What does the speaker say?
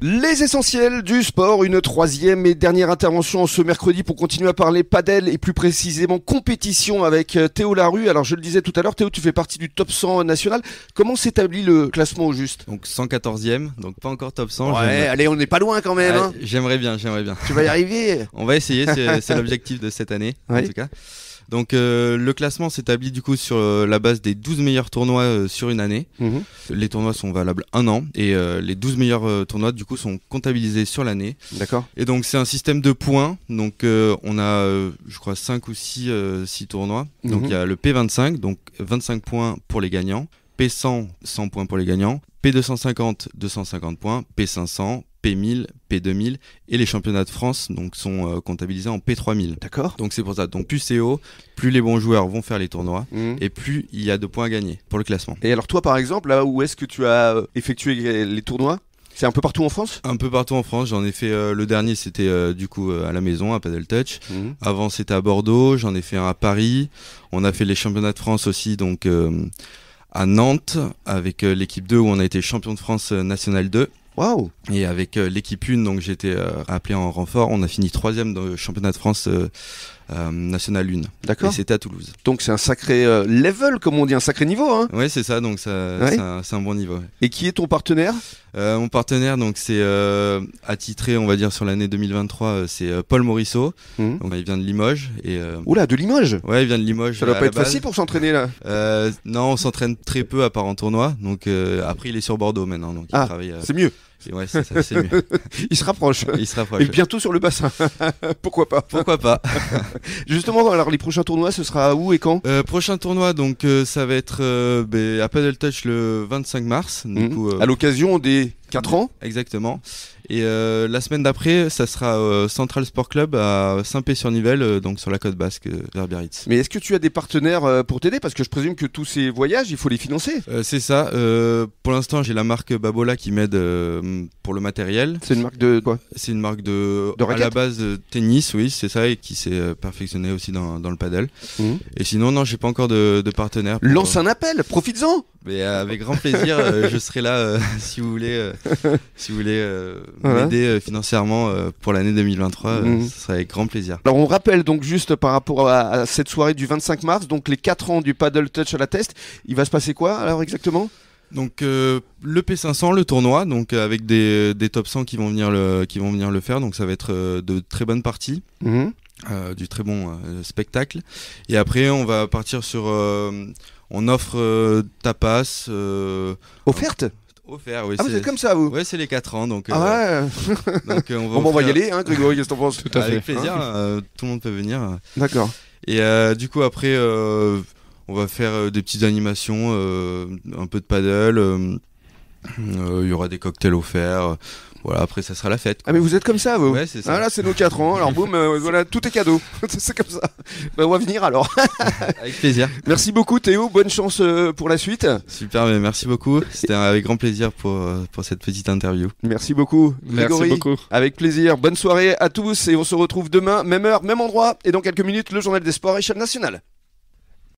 Les essentiels du sport, une troisième et dernière intervention ce mercredi pour continuer à parler padel et plus précisément compétition avec euh, Théo Larue. Alors je le disais tout à l'heure, Théo, tu fais partie du top 100 national. Comment s'établit le classement au juste Donc 114e, donc pas encore top 100. Ouais, allez, on n'est pas loin quand même. Hein. j'aimerais bien, j'aimerais bien. Tu vas y arriver. on va essayer, c'est l'objectif de cette année en tout cas. Donc euh, le classement s'établit du coup sur euh, la base des 12 meilleurs tournois euh, sur une année. Mhm. Les tournois sont valables un an et les 12 meilleurs tournois du coup sont comptabilisés sur l'année. D'accord. Et donc c'est un système de points. Donc on a je crois 5 ou 6, tournois. Donc mhm. il y a le P25, donc 25 points pour les gagnants. P100, 100 points pour les gagnants. P250, 250 points. P500, P1000, P2000 et les championnats de France donc sont euh, comptabilisés en P3000. D'accord. Donc c'est pour ça. Donc plus c'est haut, plus les bons joueurs vont faire les tournois mmh. et plus il y a de points à gagner pour le classement. Et alors toi par exemple, là où est-ce que tu as euh, effectué les tournois c'est un peu partout en France Un peu partout en France. J'en ai fait euh, le dernier, c'était du coup à la maison, à Paddle Touch. Mmh. Avant, c'était à Bordeaux. J'en ai fait un à Paris. On a fait les championnats de France aussi, donc à Nantes avec l'équipe 2 où on a été champion de France national 2. Et avec euh, l'équipe 1, donc j'étais euh, appelé en renfort. On a fini troisième dans le championnat de France euh, national une. D'accord. Et c'était à Toulouse. Donc c'est un sacré level, comme on dit, un sacré niveau. Hein ouais, c'est ça. Donc c'est un, bon niveau. Et qui est ton partenaire Mon partenaire, donc c'est attitré, on va dire sur l'année 2023, c'est Paul Morisseau. Mmh. il vient de Limoges. Oula, de Limoges. Ouais, il vient de Limoges. Ça doit pas être facile pour s'entraîner là. non, on s'entraîne très peu à part en tournoi. Donc après, il est sur Bordeaux maintenant. Donc ah, c'est mieux. il se rapproche. Il se rapproche. Et bientôt sur le bassin. Pourquoi pas Pourquoi pas Justement, alors les prochains tournois, ce sera où et quand euh, Prochain tournoi, donc euh, ça va être euh, ben, à Paddle Touch le 25 mars. Du mmh. à l'occasion des 4 ans Exactement. Et euh, la semaine d'après, ça sera euh, Central Sport Club à Saint-Pé-sur-Nivelle, euh, donc sur la côte basque vers Biarritz. Mais est-ce que tu as des partenaires pour t'aider Parce que je présume que tous ces voyages, il faut les financer. c'est ça. pour l'instant, j'ai la marque Babola qui m'aide pour le matériel. C'est une marque de quoi C'est une marque de, à la base tennis, oui, c'est ça, et qui s'est perfectionnée aussi dans, dans le paddle. Mmh. Et sinon, non, j'ai pas encore de, partenaires. partenaire. Lance un appel, profites-en mais euh, avec grand plaisir, euh, je serai là euh, si vous voulez, si vous voulez m'aider financièrement pour l'année 2023. Mhm. ce sera avec grand plaisir. Alors on rappelle donc juste par rapport à, cette soirée du 25 mars, donc les 4 ans du paddle touch à la test. Il va se passer quoi alors exactement donc le P500, le tournoi, donc avec des, top 100 qui vont venir le qui vont venir le faire, donc ça va être de très bonnes parties. Mhm. Euh, du très bon euh, spectacle. Et après, on va partir sur. Euh, on offre tapas. offerte Offert, oui. Ah, comme ça, vous Oui, c'est les 4 ans. Donc, ouais on, va, y aller, hein, Grégory, qu'est-ce que t'en penses Tout à Avec fait. plaisir, hein tout le monde peut venir. D'accord. Et du coup, après, on va faire des petites animations, un peu de paddle. Il y aura des cocktails offerts. Voilà, après, ça sera la fête. Ah, mais vous êtes comme ça, vous Ouais, c'est ça. Ah, là, c'est nos 4 ans. Alors, boum, euh, voilà, tout est cadeau. c'est comme ça. Bah, on va venir alors. avec plaisir. Merci beaucoup, Théo. Bonne chance euh, pour la suite. Super, merci beaucoup. C'était avec grand plaisir pour, euh, pour cette petite interview. Merci beaucoup, Merci beaucoup. Avec plaisir. Bonne soirée à tous et on se retrouve demain, même heure, même endroit. Et dans quelques minutes, le Journal des Sports, échelle nationale.